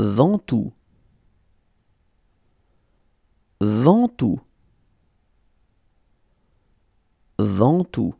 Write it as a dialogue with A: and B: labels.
A: Ventoux. Ventoux. Ventoux.